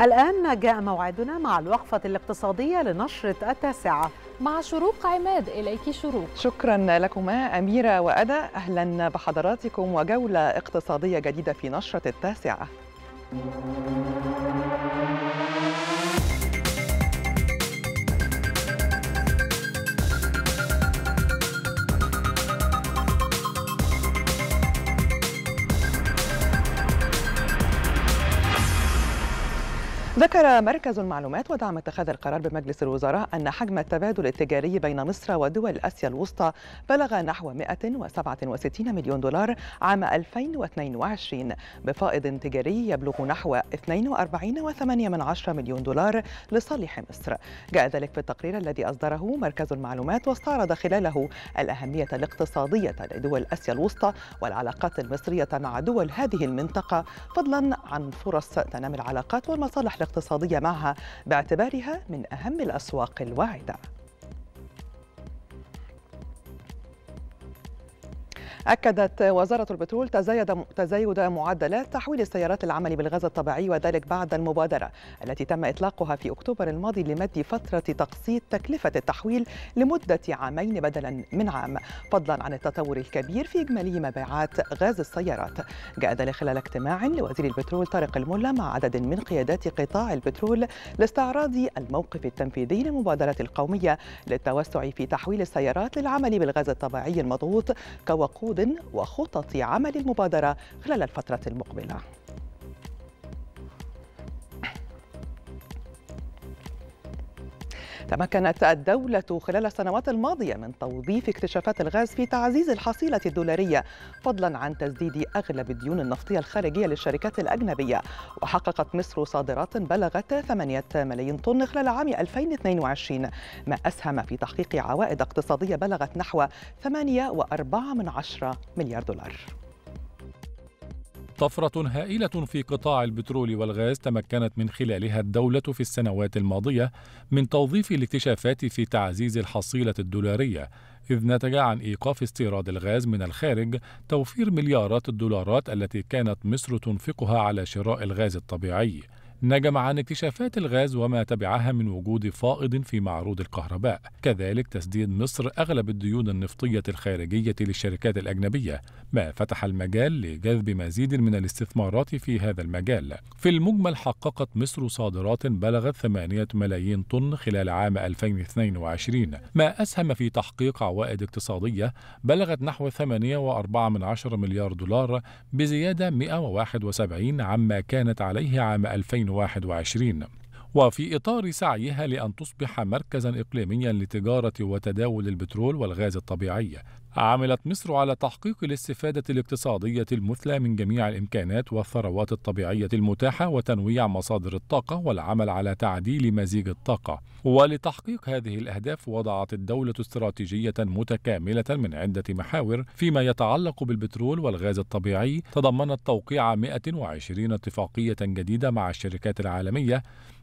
الآن جاء موعدنا مع الوقفة الاقتصادية لنشرة التاسعة مع شروق عماد إليك شروق شكرا لكما أميرة وأدا أهلا بحضراتكم وجولة اقتصادية جديدة في نشرة التاسعة ذكر مركز المعلومات ودعم اتخاذ القرار بمجلس الوزراء أن حجم التبادل التجاري بين مصر ودول آسيا الوسطى بلغ نحو 167 مليون دولار عام 2022 بفائض تجاري يبلغ نحو 42.8 مليون دولار لصالح مصر جاء ذلك في التقرير الذي أصدره مركز المعلومات واستعرض خلاله الأهمية الاقتصادية لدول آسيا الوسطى والعلاقات المصرية مع دول هذه المنطقة فضلا عن فرص تنامي العلاقات والمصالح الاقتصادية معها باعتبارها من أهم الأسواق الواعدة أكدت وزارة البترول تزايد تزايد معدلات تحويل السيارات العمل بالغاز الطبيعي وذلك بعد المبادرة التي تم إطلاقها في أكتوبر الماضي لمد فترة تقسيط تكلفة التحويل لمدة عامين بدلا من عام فضلا عن التطور الكبير في إجمالي مبيعات غاز السيارات جاء ذلك خلال اجتماع لوزير البترول طارق الملا مع عدد من قيادات قطاع البترول لاستعراض الموقف التنفيذي للمبادرة القومية للتوسع في تحويل السيارات للعمل بالغاز الطبيعي المضغوط كوقود مجهود وخطط عمل المبادرة خلال الفترة المقبلة تمكنت الدولة خلال السنوات الماضية من توظيف اكتشافات الغاز في تعزيز الحصيلة الدولارية فضلا عن تسديد أغلب الديون النفطية الخارجية للشركات الأجنبية وحققت مصر صادرات بلغت 8 ملايين طن خلال عام 2022 ما أسهم في تحقيق عوائد اقتصادية بلغت نحو 8.4 مليار دولار طفرة هائلة في قطاع البترول والغاز تمكنت من خلالها الدولة في السنوات الماضية من توظيف الاكتشافات في تعزيز الحصيلة الدولارية، إذ نتج عن إيقاف استيراد الغاز من الخارج توفير مليارات الدولارات التي كانت مصر تنفقها على شراء الغاز الطبيعي. نجم عن اكتشافات الغاز وما تبعها من وجود فائض في معروض الكهرباء كذلك تسديد مصر أغلب الديون النفطية الخارجية للشركات الأجنبية ما فتح المجال لجذب مزيد من الاستثمارات في هذا المجال في المجمل حققت مصر صادرات بلغت 8 ملايين طن خلال عام 2022 ما أسهم في تحقيق عوائد اقتصادية بلغت نحو 8.4 مليار دولار بزيادة 171 عما كانت عليه عام 2020 2021 وفي إطار سعيها لأن تصبح مركزا إقليميا لتجارة وتداول البترول والغاز الطبيعي عملت مصر على تحقيق الاستفادة الاقتصادية المثلى من جميع الإمكانات والثروات الطبيعية المتاحة وتنويع مصادر الطاقة والعمل على تعديل مزيج الطاقة ولتحقيق هذه الأهداف وضعت الدولة استراتيجية متكاملة من عدة محاور فيما يتعلق بالبترول والغاز الطبيعي تضمنت توقيع 120 اتفاقية جديدة مع الشركات العالمية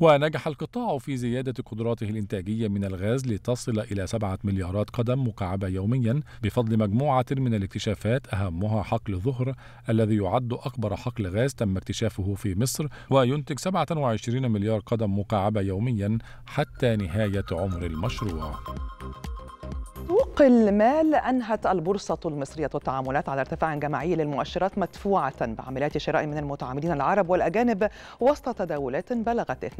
ونجح القطاع في زيادة قدراته الإنتاجية من الغاز لتصل إلى سبعة مليارات قدم مكعبة يوميا بفضل مجموعة من الاكتشافات أهمها حقل ظهر الذي يعد أكبر حقل غاز تم اكتشافه في مصر وينتج 27 مليار قدم مكعبة يوميا حتى نهاية عمر المشروع. سوق المال أنهت البورصة المصرية التعاملات على ارتفاع جماعي للمؤشرات مدفوعة بعمليات شراء من المتعاملين العرب والأجانب وسط تداولات بلغت 2.7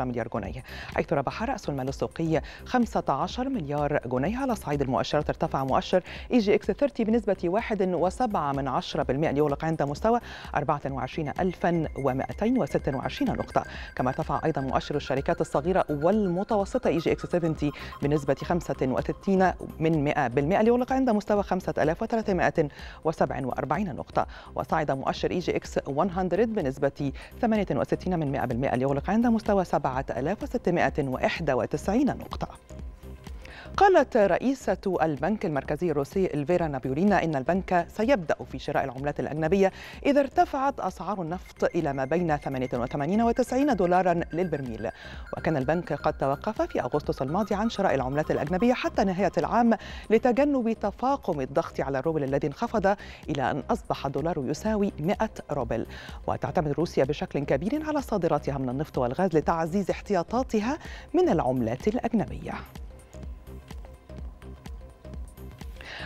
مليار جنيه حيث ربح رأس المال السوقي 15 مليار جنيه على صعيد المؤشرات ارتفع مؤشر اي جي اكس 30 بنسبة 1.7% ليغلق عند مستوى 24226 نقطة كما ارتفع أيضا مؤشر الشركات الصغيرة والمتوسطة اي جي اكس 70 بنسبة 65 من 100% ليغلق عند مستوى 5347 نقطة وصعد مؤشر إي جي إكس 100 بنسبة 68 من 100% ليغلق عند مستوى 7691 نقطة قالت رئيسة البنك المركزي الروسي الفيرا نابيولينا إن البنك سيبدأ في شراء العملات الأجنبية إذا ارتفعت أسعار النفط إلى ما بين 88 و 90 دولارا للبرميل وكان البنك قد توقف في أغسطس الماضي عن شراء العملات الأجنبية حتى نهاية العام لتجنب تفاقم الضغط على الروبل الذي انخفض إلى أن أصبح الدولار يساوي 100 روبل وتعتمد روسيا بشكل كبير على صادراتها من النفط والغاز لتعزيز احتياطاتها من العملات الأجنبية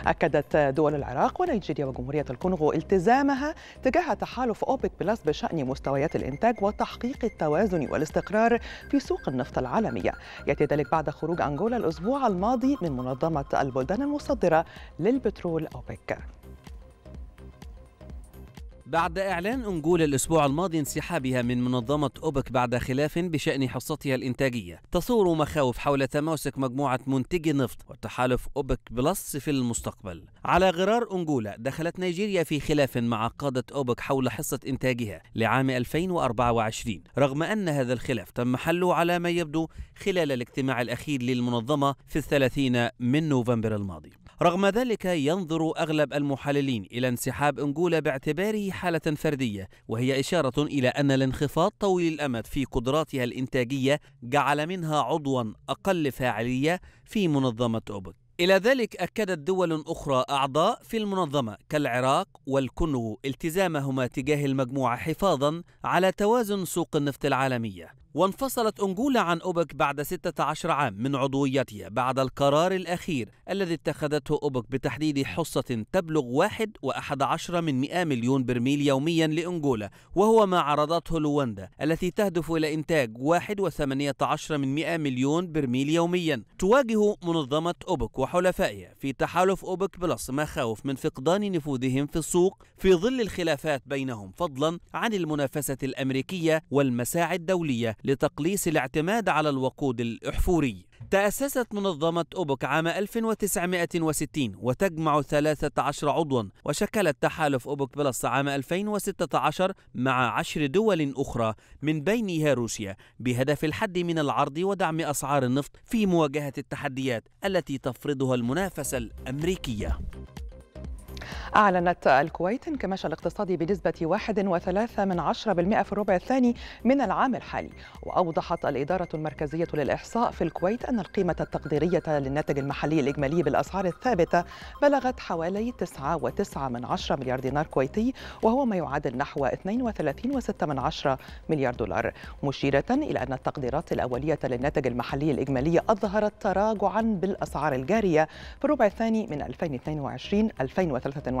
أكدت دول العراق ونيجيريا وجمهورية الكونغو التزامها تجاه تحالف أوبك بلس بشأن مستويات الإنتاج وتحقيق التوازن والاستقرار في سوق النفط العالمية يأتي ذلك بعد خروج أنغولا الأسبوع الماضي من منظمة البلدان المصدرة للبترول أوبك بعد إعلان أنجول الأسبوع الماضي انسحابها من منظمة أوبك بعد خلاف بشأن حصتها الإنتاجية تصور مخاوف حول تماسك مجموعة منتجي نفط وتحالف أوبك بلس في المستقبل على غرار أنجولا دخلت نيجيريا في خلاف مع قادة أوبك حول حصة إنتاجها لعام 2024 رغم أن هذا الخلاف تم حله على ما يبدو خلال الاجتماع الأخير للمنظمة في الثلاثين من نوفمبر الماضي رغم ذلك ينظر أغلب المحللين إلى انسحاب أنجولا باعتباره حالة فردية وهي إشارة إلى أن الانخفاض طويل الأمد في قدراتها الإنتاجية جعل منها عضوا أقل فاعلية في منظمة أوبك إلى ذلك أكدت دول أخرى أعضاء في المنظمة كالعراق والكونغو التزامهما تجاه المجموعة حفاظا على توازن سوق النفط العالمية وانفصلت أنجولا عن أوبك بعد 16 عام من عضويتها بعد القرار الأخير الذي اتخذته أوبك بتحديد حصة تبلغ 1.11 من 100 مليون برميل يوميا لأنجولا وهو ما عرضته لواندا التي تهدف إلى إنتاج 1.18 من 100 مليون برميل يوميا تواجه منظمة أوبك وحلفائها في تحالف أوبك بلس مخاوف من فقدان نفوذهم في السوق في ظل الخلافات بينهم فضلا عن المنافسة الأمريكية والمساعي الدولية لتقليص الاعتماد على الوقود الأحفوري تأسست منظمة أوبك عام 1960 وتجمع 13 عضوا وشكلت تحالف أوبك بلس عام 2016 مع عشر دول أخرى من بينها روسيا بهدف الحد من العرض ودعم أسعار النفط في مواجهة التحديات التي تفرضها المنافسة الأمريكية أعلنت الكويت انكماش الاقتصاد بنسبة 1.3 من عشرة بالمئة في الربع الثاني من العام الحالي وأوضحت الإدارة المركزية للإحصاء في الكويت أن القيمة التقديرية للناتج المحلي الإجمالي بالأسعار الثابتة بلغت حوالي 9.9 من عشرة مليار دينار كويتي وهو ما يعادل نحو 32.6 من عشرة مليار دولار مشيرة إلى أن التقديرات الأولية للناتج المحلي الإجمالي أظهرت تراجعا بالأسعار الجارية في الربع الثاني من 2022 2023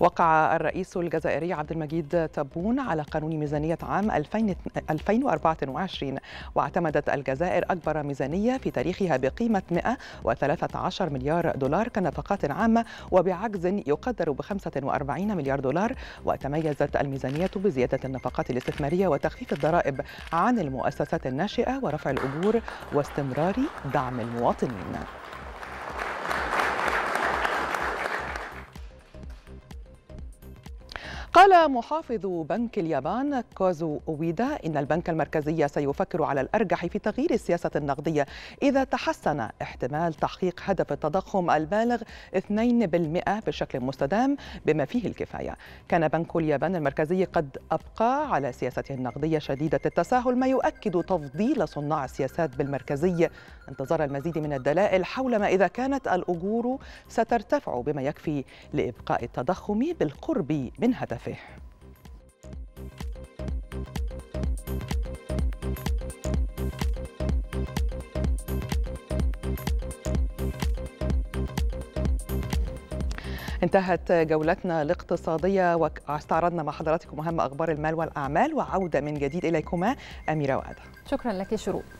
وقع الرئيس الجزائري عبد المجيد تبون على قانون ميزانية عام 2024 واعتمدت الجزائر أكبر ميزانية في تاريخها بقيمة 113 مليار دولار كنفقات عامة وبعجز يقدر ب 45 مليار دولار وتميزت الميزانية بزيادة النفقات الاستثمارية وتخفيف الضرائب عن المؤسسات الناشئة ورفع الأجور واستمرار دعم المواطنين قال محافظ بنك اليابان كوزو أويدا إن البنك المركزي سيفكر على الأرجح في تغيير السياسة النقدية إذا تحسن احتمال تحقيق هدف التضخم البالغ 2% بشكل مستدام بما فيه الكفاية كان بنك اليابان المركزي قد أبقى على سياسته النقدية شديدة التساهل ما يؤكد تفضيل صناع السياسات بالمركزي انتظار المزيد من الدلائل حول ما إذا كانت الأجور سترتفع بما يكفي لإبقاء التضخم بالقرب من هدف التفاح انتهت جولتنا الاقتصادية واستعرضنا مع حضراتكم أهم أخبار المال والأعمال وعودة من جديد إليكما أميرة وأدا شكرا لك شروق